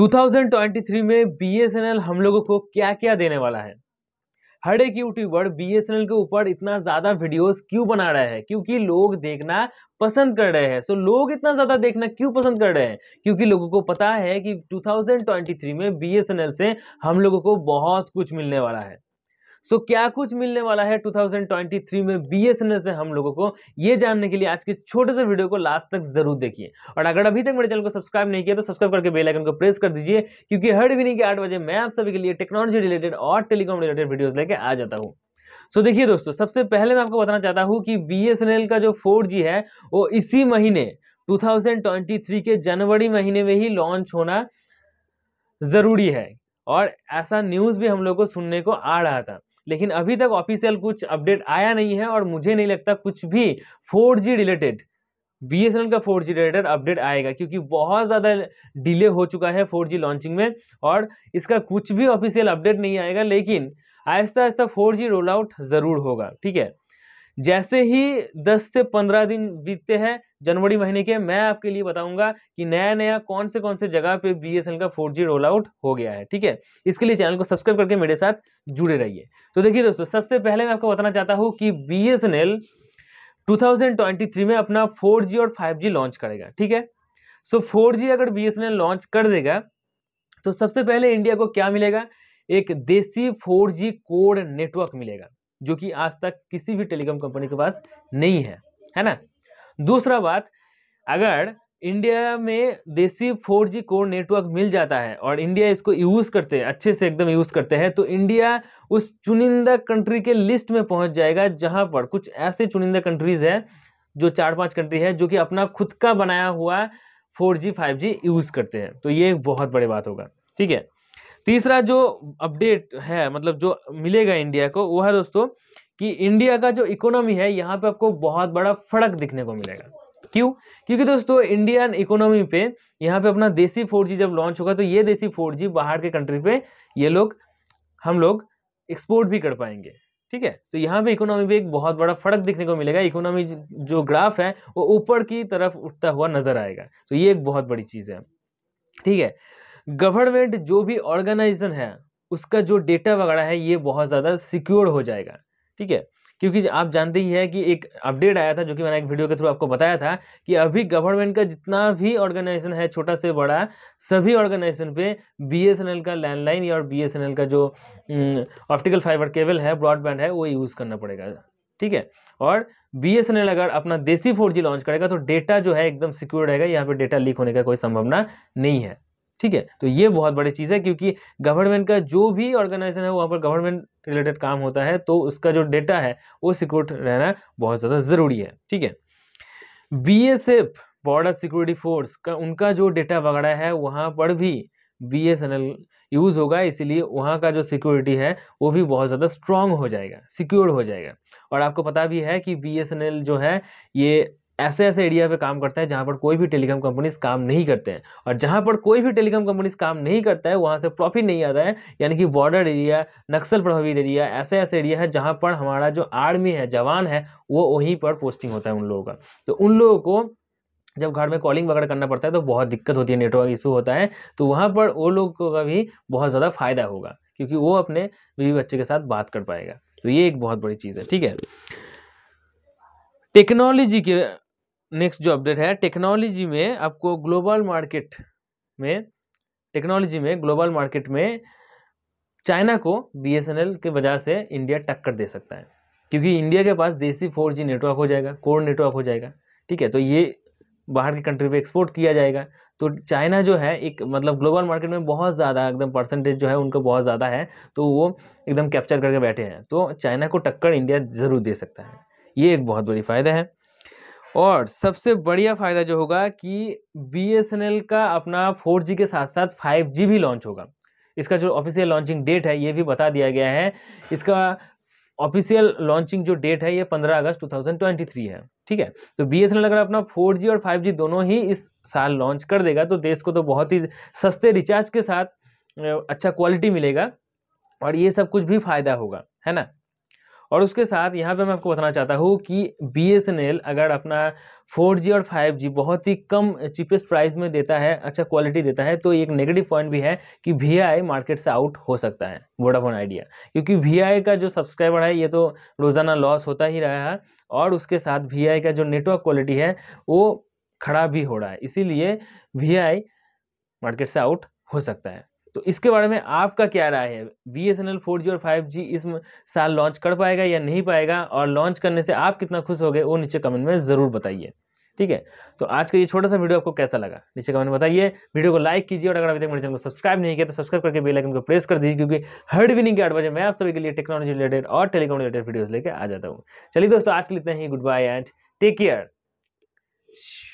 2023 में बीएसएनएल हम लोगों को क्या क्या देने वाला है हर एक यूट्यूबर बीएसएनएल के ऊपर इतना ज़्यादा वीडियोस क्यों बना रहा है क्योंकि लोग देखना पसंद कर रहे हैं सो लोग इतना ज़्यादा देखना क्यों पसंद कर रहे हैं क्योंकि लोगों को पता है कि 2023 में बीएसएनएल से हम लोगों को बहुत कुछ मिलने वाला है सो so, क्या कुछ मिलने वाला है 2023 में बी से हम लोगों को ये जानने के लिए आज के छोटे से वीडियो को लास्ट तक जरूर देखिए और अगर अभी तक मेरे चैनल को सब्सक्राइब नहीं किया तो सब्सक्राइब करके बेलाइकन को प्रेस कर दीजिए क्योंकि हर इवनिंग के आठ बजे मैं आप सभी के लिए टेक्नोलॉजी रिलेटेड और टेलीकॉम रिलेटेड वीडियोज लेकर आ जाता हूँ सो so, देखिए दोस्तों सबसे पहले मैं आपको बताना चाहता हूँ कि बी का जो फोर है वो इसी महीने 2023 के जनवरी महीने में ही लॉन्च होना ज़रूरी है और ऐसा न्यूज़ भी हम लोग को सुनने को आ रहा था लेकिन अभी तक ऑफिशियल कुछ अपडेट आया नहीं है और मुझे नहीं लगता कुछ भी four related B S N L का फोर जी रिलेटेड अपडेट आएगा क्योंकि बहुत ज़्यादा डिले हो चुका है फोर जी लॉन्चिंग में और इसका कुछ भी ऑफिशियल अपडेट नहीं आएगा लेकिन आहिस्ता आहिस्ता फोर जी रोल आउट ज़रूर होगा ठीक है जैसे ही 10 से 15 दिन बीतते हैं जनवरी महीने के मैं आपके लिए बताऊंगा कि नया नया कौन से कौन से जगह पे बीएसएनएल का फोर जी रोल आउट हो गया है ठीक है इसके लिए चैनल को सब्सक्राइब करके मेरे साथ जुड़े रहिए तो देखिए दोस्तों सबसे पहले मैं आपको बताना चाहता हूँ कि बी 2023 में अपना 4G और 5G लॉन्च करेगा ठीक है सो so 4G अगर बी लॉन्च कर देगा तो सबसे पहले इंडिया को क्या मिलेगा एक देसी 4G कोड नेटवर्क मिलेगा जो कि आज तक किसी भी टेलीकॉम कंपनी के पास नहीं है है ना दूसरा बात अगर इंडिया में देसी 4G कोर नेटवर्क मिल जाता है और इंडिया इसको यूज़ करते हैं अच्छे से एकदम यूज़ करते हैं तो इंडिया उस चुनिंदा कंट्री के लिस्ट में पहुंच जाएगा जहां पर कुछ ऐसे चुनिंदा कंट्रीज़ हैं जो चार पांच कंट्री है जो कि अपना खुद का बनाया हुआ 4G 5G यूज़ करते हैं तो ये एक बहुत बड़ी बात होगा ठीक है तीसरा जो अपडेट है मतलब जो मिलेगा इंडिया को वो है दोस्तों कि इंडिया का जो इकोनॉमी है यहाँ पे आपको बहुत बड़ा फर्क दिखने को मिलेगा क्यों क्योंकि दोस्तों इंडियन इकोनॉमी पे यहाँ पे अपना देसी फोर जब लॉन्च होगा तो ये देसी फोर बाहर के कंट्री पे ये लोग हम लोग एक्सपोर्ट भी कर पाएंगे ठीक है तो यहाँ पे इकोनॉमी पे एक बहुत बड़ा फर्क दिखने को मिलेगा इकोनॉमी जो ग्राफ है वो ऊपर की तरफ उठता हुआ नजर आएगा तो ये एक बहुत बड़ी चीज़ है ठीक है गवर्नमेंट जो भी ऑर्गेनाइजेशन है उसका जो डेटा वगैरह है ये बहुत ज़्यादा सिक्योर हो जाएगा ठीक है क्योंकि आप जानते ही है कि एक अपडेट आया था जो कि मैंने एक वीडियो के थ्रू आपको बताया था कि अभी गवर्नमेंट का जितना भी ऑर्गेनाइजेशन है छोटा से बड़ा सभी ऑर्गेनाइजेशन पे बीएसएनएल का लैंडलाइन या और बीएसएनएल का जो ऑप्टिकल फाइबर केबल है ब्रॉडबैंड है वो यूज़ करना पड़ेगा ठीक है और बी अगर अपना देसी फोर लॉन्च करेगा तो डेटा जो है एकदम सिक्योर रहेगा यहाँ पर डेटा लीक होने का कोई संभावना नहीं है ठीक है तो ये बहुत बड़ी चीज़ है क्योंकि गवर्नमेंट का जो भी ऑर्गेनाइजेशन है वहाँ पर गवर्नमेंट रिलेटेड काम होता है तो उसका जो डेटा है वो सिक्योर रहना बहुत ज़्यादा ज़रूरी है ठीक है बी बॉर्डर सिक्योरिटी फोर्स का उनका जो डेटा वगैरह है वहाँ पर भी B S N L use होगा इसीलिए वहाँ का जो सिक्योरिटी है वो भी बहुत ज़्यादा स्ट्रांग हो जाएगा सिक्योर हो जाएगा और आपको पता भी है कि बी एस एन एल जो है ये ऐसे ऐसे एरिया पे काम करता है जहाँ पर कोई भी टेलीकॉम कंपनीज काम नहीं करते हैं और जहाँ पर कोई भी टेलीकॉम कंपनीज काम नहीं करता है वहाँ से प्रॉफिट नहीं आता है यानी कि बॉर्डर एरिया नक्सल प्रभावित एरिया ऐसे ऐसे एरिया है जहाँ पर हमारा जो आर्मी है जवान है वो वहीं पर पोस्टिंग होता है उन लोगों का तो उन लोगों को जब घर में कॉलिंग वगैरह करना पड़ता है तो बहुत दिक्कत होती है नेटवर्क इशू होता है तो वहाँ पर वो लोग का भी बहुत ज़्यादा फ़ायदा होगा क्योंकि वो अपने बीवी बच्चे के साथ बात कर पाएगा तो ये एक बहुत बड़ी चीज़ है ठीक है टेक्नोलॉजी के नेक्स्ट जो अपडेट है टेक्नोलॉजी में आपको ग्लोबल मार्केट में टेक्नोलॉजी में ग्लोबल मार्केट में चाइना को बी एस एन एल के वजह से इंडिया टक्कर दे सकता है क्योंकि इंडिया के पास देसी फोर जी नेटवर्क हो जाएगा कोर नेटवर्क हो जाएगा ठीक है तो ये बाहर की कंट्री पे एक्सपोर्ट किया जाएगा तो चाइना जो है एक मतलब ग्लोबल मार्केट में बहुत ज़्यादा एकदम परसेंटेज जो है उनका बहुत ज़्यादा है तो वो एकदम कैप्चर करके बैठे हैं तो चाइना को टक्कर इंडिया ज़रूर दे सकता है ये एक बहुत बड़ी फ़ायदा है और सबसे बढ़िया फ़ायदा जो होगा कि बी का अपना फोर के साथ साथ फाइव भी लॉन्च होगा इसका जो ऑफिशियल लॉन्चिंग डेट है ये भी बता दिया गया है इसका ऑफिशियल लॉन्चिंग जो डेट है ये 15 अगस्त 2023 है ठीक है तो बी एस अगर अपना 4G और 5G दोनों ही इस साल लॉन्च कर देगा तो देश को तो बहुत ही सस्ते रिचार्ज के साथ अच्छा क्वालिटी मिलेगा और ये सब कुछ भी फ़ायदा होगा है ना और उसके साथ यहाँ पे मैं आपको बताना चाहता हूँ कि बी अगर अपना 4G और 5G बहुत ही कम चीपेस्ट प्राइस में देता है अच्छा क्वालिटी देता है तो एक नेगेटिव पॉइंट भी है कि वी मार्केट से आउट हो सकता है वोडाफोन आइडिया क्योंकि वी का जो सब्सक्राइबर है ये तो रोज़ाना लॉस होता ही रहा है और उसके साथ वी का जो नेटवर्क क्वालिटी है वो खड़ा भी हो रहा है इसीलिए वी मार्केट से आउट हो सकता है तो इसके बारे में आपका क्या राय है B S N L four G और फाइव जी इस साल लॉन्च कर पाएगा या नहीं पाएगा और लॉन्च करने से आप कितना खुश हो गए वो नीचे कमेंट में ज़रूर बताइए ठीक है तो आज का ये छोटा सा वीडियो आपको कैसा लगा नीचे कमेंट में बताइए वीडियो को लाइक कीजिए और अगर अभी तक मेरे चैनल को सब्सक्राइब नहीं किया तो सब्सक्राइब करके बेल आइकन को प्रेस कर दीजिए क्योंकि हर इवनिंग के आठ बजे मैं आप सभी के लिए टेक्नोलॉजी रिलेटेड और टेलीकॉम रिलेटेड वीडियोज लेकर आ जाता हूँ चलिए दोस्तों आज के लिए इतना ही goodbye and take care